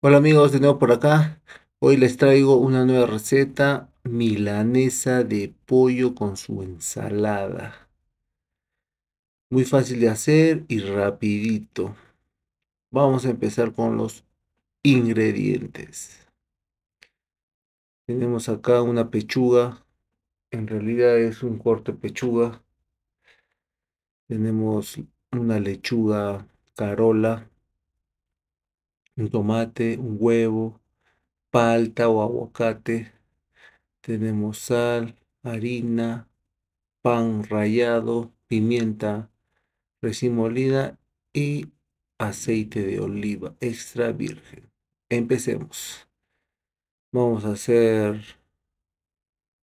Hola amigos, de nuevo por acá. Hoy les traigo una nueva receta milanesa de pollo con su ensalada. Muy fácil de hacer y rapidito. Vamos a empezar con los ingredientes. Tenemos acá una pechuga. En realidad es un corte pechuga. Tenemos una lechuga carola un tomate, un huevo, palta o aguacate. Tenemos sal, harina, pan rallado, pimienta recién molida y aceite de oliva extra virgen. Empecemos. Vamos a hacer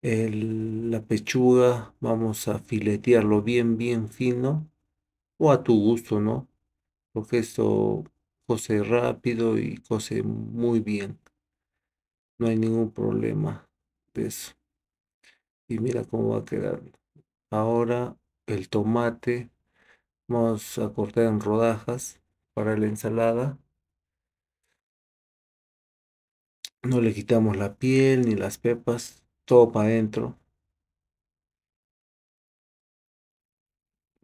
la pechuga, vamos a filetearlo bien, bien fino o a tu gusto, ¿no? Porque esto cose rápido y cose muy bien. No hay ningún problema de eso. Y mira cómo va a quedar. Ahora el tomate vamos a cortar en rodajas para la ensalada. No le quitamos la piel ni las pepas, todo para adentro.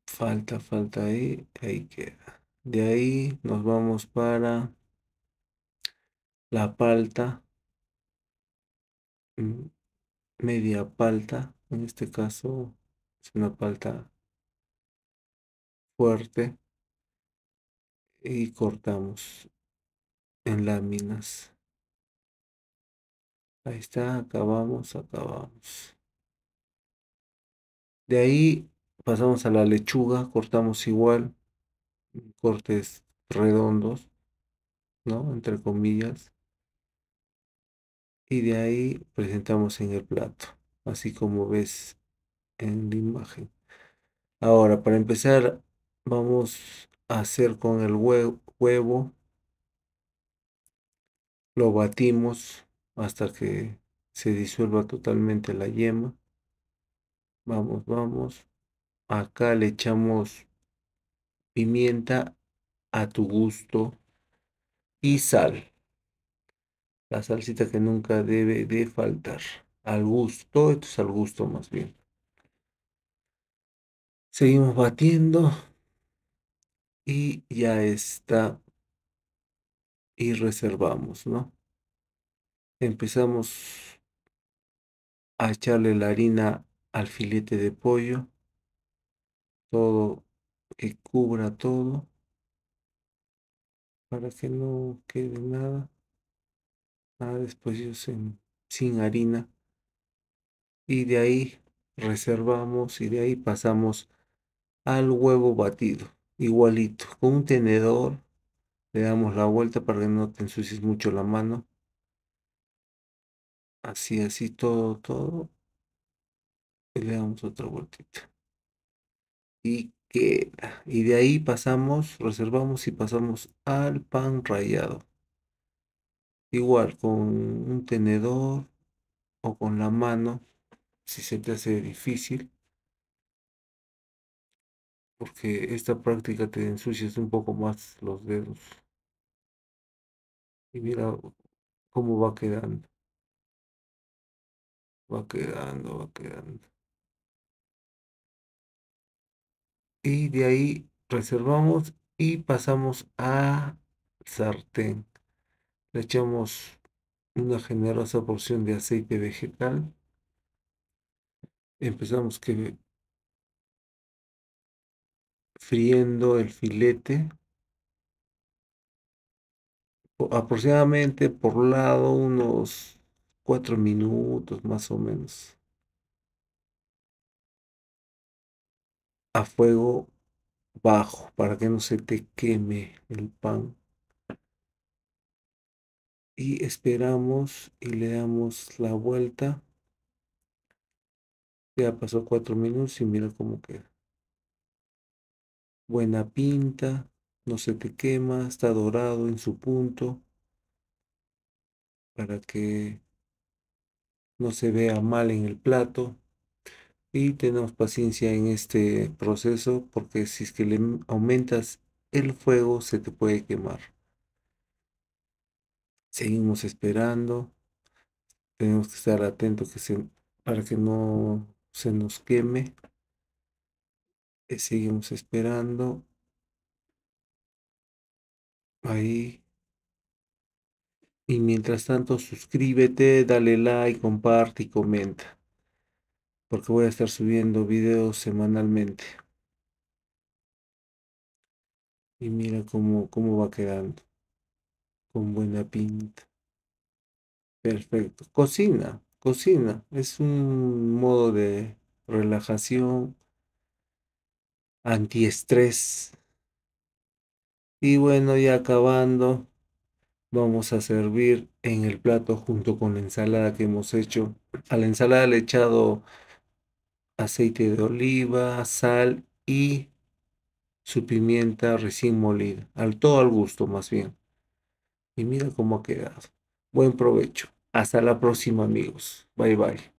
Falta, falta ahí, ahí queda. De ahí nos vamos para la palta, mm, media palta, en este caso es una palta fuerte y cortamos en láminas. Ahí está, acabamos, acabamos. De ahí pasamos a la lechuga, cortamos igual cortes redondos, ¿no? Entre comillas. Y de ahí presentamos en el plato, así como ves en la imagen. Ahora, para empezar, vamos a hacer con el huevo, lo batimos hasta que se disuelva totalmente la yema. Vamos, vamos. Acá le echamos pimienta a tu gusto y sal. La salsita que nunca debe de faltar. Al gusto, esto es al gusto más bien. Seguimos batiendo y ya está. Y reservamos, ¿no? Empezamos a echarle la harina al filete de pollo. Todo que cubra todo para que no quede nada, nada después sin, sin harina. Y de ahí reservamos y de ahí pasamos al huevo batido, igualito, con un tenedor, le damos la vuelta para que no te ensucies mucho la mano. Así, así, todo, todo. Y le damos otra vueltita y Y de ahí pasamos, reservamos y pasamos al pan rallado. Igual con un tenedor o con la mano, si se te hace difícil. Porque esta práctica te ensucias un poco más los dedos. Y mira cómo va quedando. Va quedando, va quedando. y de ahí reservamos y pasamos a sartén. Le echamos una generosa porción de aceite vegetal. Empezamos que friendo el filete aproximadamente por lado unos cuatro minutos más o menos. a fuego bajo para que no se te queme el pan. Y esperamos y le damos la vuelta. Ya pasó cuatro minutos y mira cómo queda. Buena pinta, no se te quema, está dorado en su punto para que no se vea mal en el plato y tenemos paciencia en este proceso porque si es que le aumentas el fuego se te puede quemar. Seguimos esperando. Tenemos que estar atentos que para que no se nos queme. Eh, seguimos esperando. Ahí. Y mientras tanto, suscríbete, dale like, comparte y comenta porque voy a estar subiendo videos semanalmente. Y mira cómo, cómo va quedando. Con buena pinta. Perfecto. Cocina, cocina. Es un modo de relajación, antiestrés. Y bueno, ya acabando, vamos a servir en el plato junto con la ensalada que hemos hecho. A la ensalada le he echado aceite de oliva, sal y su pimienta recién molida, al todo al gusto más bien. Y mira cómo ha quedado. Buen provecho. Hasta la próxima amigos. Bye bye.